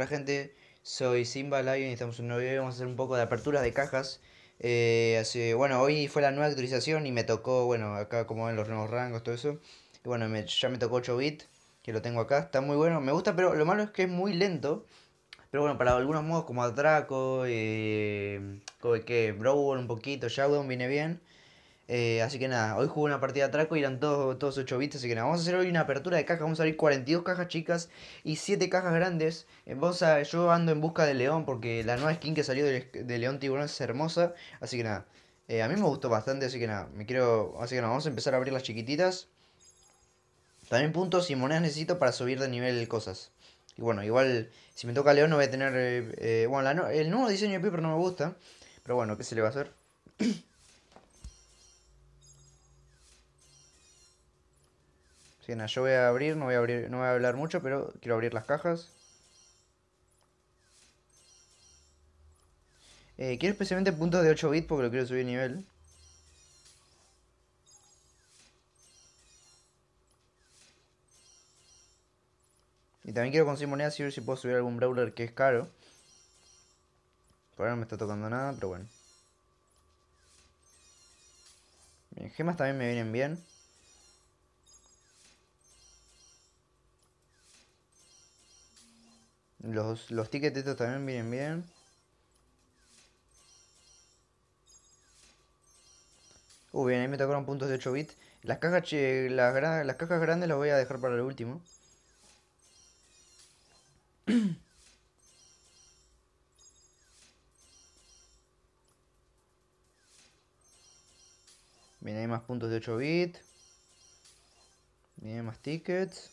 Hola gente, soy Simba Lion y estamos en un nuevo video. Vamos a hacer un poco de aperturas de cajas. Eh, bueno, hoy fue la nueva actualización y me tocó, bueno, acá como ven los nuevos rangos, todo eso. Y bueno, ya me tocó 8 bit, que lo tengo acá. Está muy bueno, me gusta, pero lo malo es que es muy lento. Pero bueno, para algunos modos como Atraco, y eh, como que Brawl un poquito, Shadow viene bien. Eh, así que nada, hoy jugué una partida de traco y eran todos, todos 8 bits. Así que nada, vamos a hacer hoy una apertura de cajas. Vamos a abrir 42 cajas chicas y 7 cajas grandes. Eh, vamos yo ando en busca de León porque la nueva skin que salió de, León Tiburón es hermosa. Así que nada, eh, a mí me gustó bastante. Así que nada, me quiero. Así que nada, vamos a empezar a abrir las chiquititas. También puntos y monedas necesito para subir de nivel cosas. Y bueno, igual si me toca León no voy a tener. bueno, el nuevo diseño de Piper no me gusta. Pero bueno, ¿qué se le va a hacer? nada, yo voy a abrir, no voy a abrir, no voy a hablar mucho, pero quiero abrir las cajas. Eh, quiero especialmente puntos de 8 bits porque lo quiero subir nivel. Y también quiero conseguir monedas y ver si puedo subir algún brawler que es caro. Por ahora no me está tocando nada, pero bueno. gemas también me vienen bien. Los, los tickets estos también vienen bien. Uy, uh, bien, ahí me tocaron puntos de 8 bits. Las cajas, las, las cajas grandes las voy a dejar para el último. Bien, hay más puntos de 8 bits. Bien, más tickets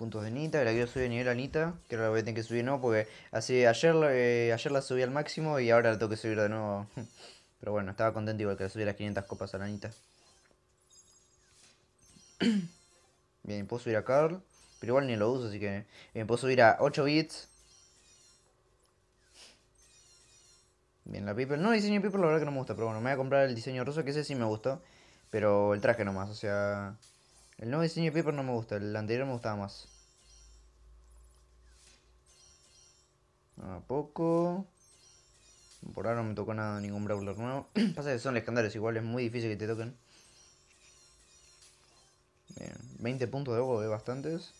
puntos de Anita, la quiero subir de nivel a Anita, que ahora la voy a tener que subir no, porque así ayer, eh, ayer la subí al máximo y ahora la tengo que subir de nuevo. Pero bueno, estaba contento igual que la subí las 500 copas a la Anita. Bien, puedo subir a Carl, pero igual ni lo uso, así que... Bien, puedo subir a 8 bits. Bien, la Piper... No, el diseño de Piper la verdad que no me gusta, pero bueno, me voy a comprar el diseño ruso, que ese sí me gustó. Pero el traje nomás, o sea... El nuevo diseño de Paper no me gusta, el anterior me gustaba más. A poco. Por ahora no me tocó nada, ningún Brawler nuevo. Pasa que son legendarios, igual es muy difícil que te toquen. Bien, 20 puntos de ojo de bastantes.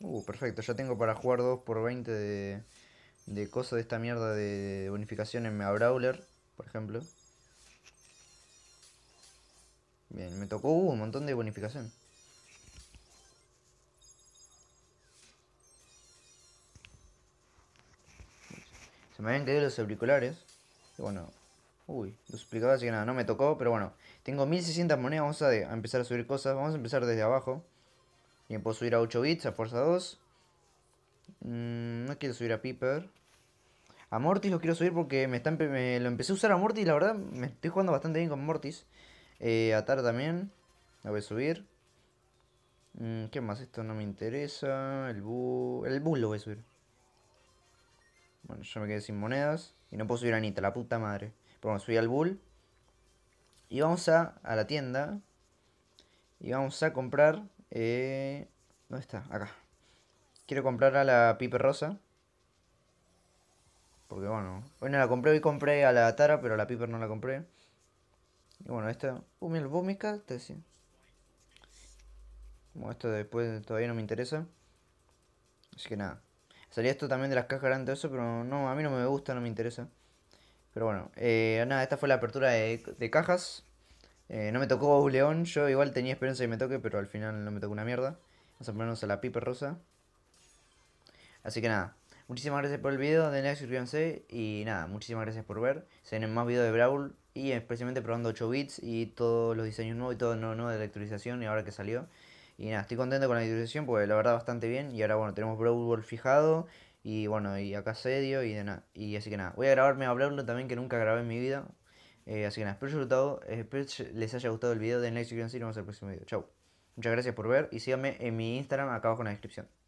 Uh, perfecto, ya tengo para jugar 2 por 20 de, de cosas de esta mierda de bonificación en mi Brawler, por ejemplo. Bien, me tocó un montón de bonificación. Se me habían caído los auriculares. Y bueno, uy, explicaba así que nada, no me tocó. Pero bueno, tengo 1600 monedas. Vamos a, empezar a subir cosas. Vamos a empezar desde abajo. Bien, puedo subir a 8 bits, a fuerza 2. Mm, no quiero subir a Piper. A Mortis lo quiero subir porque me, están, lo empecé a usar a Mortis. La verdad, me estoy jugando bastante bien con Mortis. Eh, atar también. La voy a subir. Mm, ¿Qué más? Esto no me interesa. El Bull, El Bull lo voy a subir. Bueno, yo me quedé sin monedas. Y no puedo subir a Anita, la puta madre. Pero bueno, subí al bull. Y vamos a, a la tienda. Y vamos a comprar. Eh, ¿Dónde está? Acá. Quiero comprar a la Piper Rosa. Porque bueno. Bueno, la compré, hoy compré a la Tara, pero a la Piper no la compré. Y bueno, esta. Uh, mira, esto después todavía no me interesa. Así que nada. Salía esto también de las cajas grandes, eso, pero no, a mí no me gusta, no me interesa. Pero bueno, eh, nada, esta fue la apertura de, cajas. Eh, no me tocó un león, yo igual tenía esperanza de que me toque, pero al final no me tocó una mierda. Vamos a ponernos a la pipe rosa. Así que nada, Muchísimas gracias por el video, denle, suscríbanse y nada, muchísimas gracias por ver. Se vienen más videos de Brawl y especialmente probando 8 bits y todos los diseños nuevos y todo lo nuevo de la actualización y ahora que salió. Y nada, estoy contento con la actualización porque la verdad bastante bien y ahora bueno, tenemos Brawl Ball fijado y bueno, y acá Sedio y de nada. Y así que nada, voy a grabarme a Brawl también que nunca grabé en mi vida. Eh, así que nada, espero, que espero les haya gustado el video, denle, C y nos vemos en el próximo video. Chau. Muchas gracias por ver y síganme en mi Instagram acá abajo en la descripción.